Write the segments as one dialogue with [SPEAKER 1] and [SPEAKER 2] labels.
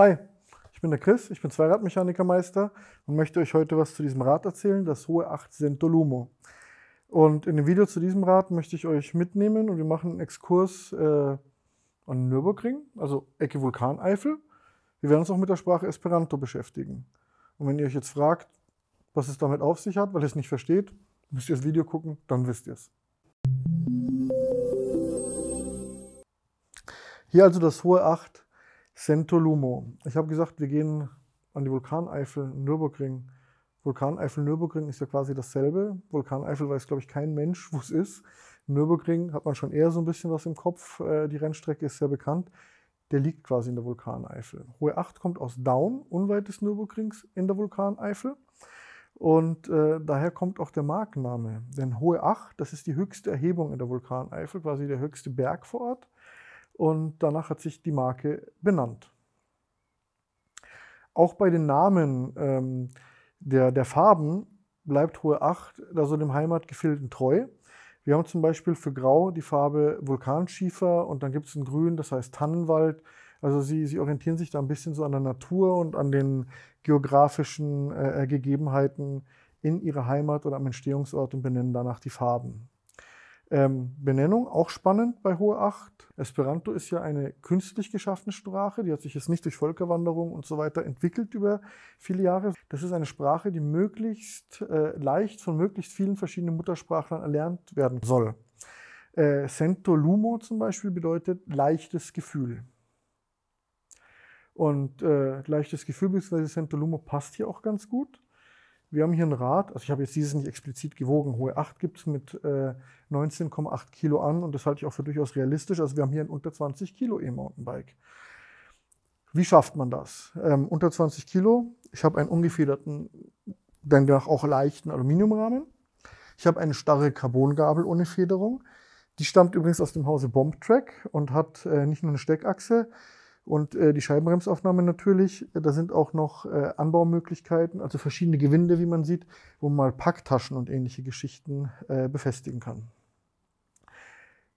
[SPEAKER 1] Hi, ich bin der Chris, ich bin Zweiradmechanikermeister und möchte euch heute was zu diesem Rad erzählen, das Hohe 8 Sentolumo. Und in dem Video zu diesem Rad möchte ich euch mitnehmen und wir machen einen Exkurs äh, an Nürburgring, also Ecke Vulkaneifel. Wir werden uns auch mit der Sprache Esperanto beschäftigen. Und wenn ihr euch jetzt fragt, was es damit auf sich hat, weil ihr es nicht versteht, müsst ihr das Video gucken, dann wisst ihr es. Hier also das Hohe 8 Sentolumo. Ich habe gesagt, wir gehen an die Vulkaneifel Nürburgring. Vulkaneifel Nürburgring ist ja quasi dasselbe. Vulkaneifel weiß, glaube ich, kein Mensch, wo es ist. Nürburgring hat man schon eher so ein bisschen was im Kopf. Äh, die Rennstrecke ist sehr bekannt. Der liegt quasi in der Vulkaneifel. Hohe 8 kommt aus Down, unweit des Nürburgrings in der Vulkaneifel. Und äh, daher kommt auch der Markenname. Denn Hohe 8, das ist die höchste Erhebung in der Vulkaneifel, quasi der höchste Berg vor Ort und danach hat sich die Marke benannt. Auch bei den Namen ähm, der, der Farben bleibt Hohe Acht also dem Heimatgefilden treu. Wir haben zum Beispiel für Grau die Farbe Vulkanschiefer und dann gibt es ein Grün, das heißt Tannenwald. Also sie, sie orientieren sich da ein bisschen so an der Natur und an den geografischen äh, äh Gegebenheiten in ihrer Heimat oder am Entstehungsort und benennen danach die Farben. Ähm, Benennung auch spannend bei Hohe Acht. Esperanto ist ja eine künstlich geschaffene Sprache, die hat sich jetzt nicht durch Völkerwanderung und so weiter entwickelt über viele Jahre. Das ist eine Sprache, die möglichst äh, leicht von möglichst vielen verschiedenen Muttersprachlern erlernt werden soll. Äh, Sento Lumo zum Beispiel bedeutet leichtes Gefühl. Und äh, leichtes Gefühl bzw. Sento Lumo passt hier auch ganz gut. Wir haben hier ein Rad, also ich habe jetzt dieses nicht explizit gewogen, hohe 8 gibt es mit äh, 19,8 Kilo an und das halte ich auch für durchaus realistisch. Also wir haben hier ein unter 20 Kilo E-Mountainbike. Wie schafft man das? Ähm, unter 20 Kilo, ich habe einen ungefederten, dann auch leichten Aluminiumrahmen. Ich habe eine starre Carbongabel ohne Federung. Die stammt übrigens aus dem Hause Bombtrack und hat äh, nicht nur eine Steckachse, und äh, die Scheibenbremsaufnahme natürlich, da sind auch noch äh, Anbaumöglichkeiten, also verschiedene Gewinde, wie man sieht, wo man mal Packtaschen und ähnliche Geschichten äh, befestigen kann.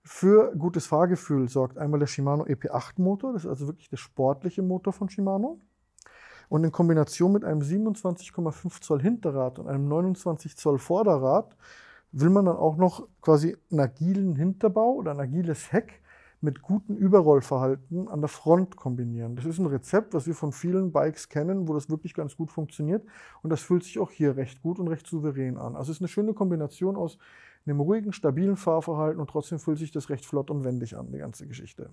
[SPEAKER 1] Für gutes Fahrgefühl sorgt einmal der Shimano EP8 Motor, das ist also wirklich der sportliche Motor von Shimano. Und in Kombination mit einem 27,5 Zoll Hinterrad und einem 29 Zoll Vorderrad will man dann auch noch quasi einen agilen Hinterbau oder ein agiles Heck mit gutem Überrollverhalten an der Front kombinieren. Das ist ein Rezept, was wir von vielen Bikes kennen, wo das wirklich ganz gut funktioniert. Und das fühlt sich auch hier recht gut und recht souverän an. Also es ist eine schöne Kombination aus einem ruhigen, stabilen Fahrverhalten und trotzdem fühlt sich das recht flott und wendig an, die ganze Geschichte.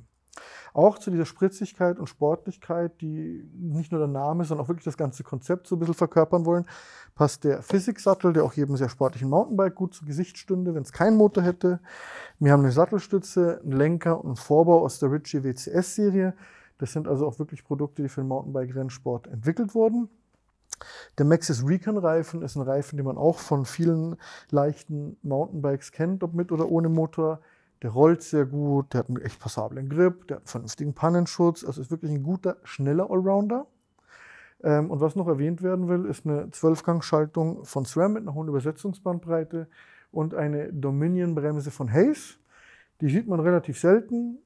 [SPEAKER 1] Auch zu dieser Spritzigkeit und Sportlichkeit, die nicht nur der Name sondern auch wirklich das ganze Konzept so ein bisschen verkörpern wollen, passt der Physik-Sattel, der auch jedem sehr sportlichen Mountainbike gut zu Gesicht stünde, wenn es keinen Motor hätte. Wir haben eine Sattelstütze, einen Lenker und einen Vorbau aus der Ritchie WCS-Serie. Das sind also auch wirklich Produkte, die für den Mountainbike-Rennsport entwickelt wurden. Der Maxis Recon Reifen ist ein Reifen, den man auch von vielen leichten Mountainbikes kennt, ob mit oder ohne Motor. Der rollt sehr gut, der hat einen echt passablen Grip, der hat einen vernünftigen Pannenschutz. Also ist wirklich ein guter, schneller Allrounder. Ähm, und was noch erwähnt werden will, ist eine Zwölfgangschaltung von SRAM mit einer hohen Übersetzungsbandbreite und eine Dominion-Bremse von Hayes. Die sieht man relativ selten.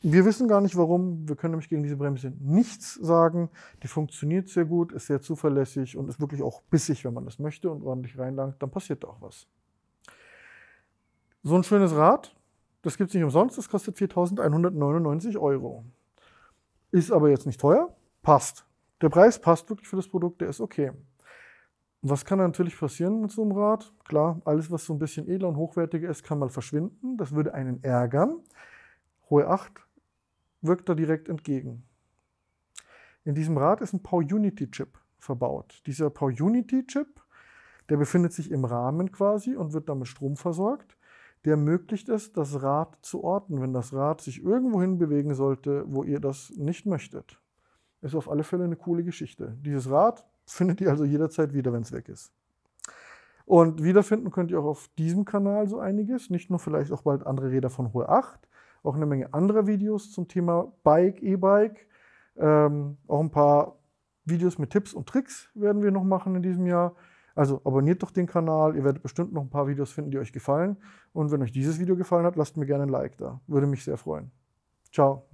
[SPEAKER 1] Wir wissen gar nicht warum. Wir können nämlich gegen diese Bremse nichts sagen. Die funktioniert sehr gut, ist sehr zuverlässig und ist wirklich auch bissig, wenn man das möchte und ordentlich reinlangt, dann passiert da auch was. So ein schönes Rad, das gibt es nicht umsonst, das kostet 4.199 Euro. Ist aber jetzt nicht teuer, passt. Der Preis passt wirklich für das Produkt, der ist okay. Was kann natürlich passieren mit so einem Rad? Klar, alles, was so ein bisschen edler und hochwertiger ist, kann mal verschwinden. Das würde einen ärgern. Hohe 8 wirkt da direkt entgegen. In diesem Rad ist ein Power-Unity-Chip verbaut. Dieser Power-Unity-Chip, der befindet sich im Rahmen quasi und wird damit Strom versorgt der ermöglicht es, das Rad zu orten, wenn das Rad sich irgendwohin bewegen sollte, wo ihr das nicht möchtet. Ist auf alle Fälle eine coole Geschichte. Dieses Rad findet ihr also jederzeit wieder, wenn es weg ist. Und wiederfinden könnt ihr auch auf diesem Kanal so einiges, nicht nur vielleicht auch bald andere Räder von Hohe 8, auch eine Menge anderer Videos zum Thema Bike, E-Bike, ähm, auch ein paar Videos mit Tipps und Tricks werden wir noch machen in diesem Jahr. Also abonniert doch den Kanal, ihr werdet bestimmt noch ein paar Videos finden, die euch gefallen. Und wenn euch dieses Video gefallen hat, lasst mir gerne ein Like da. Würde mich sehr freuen. Ciao.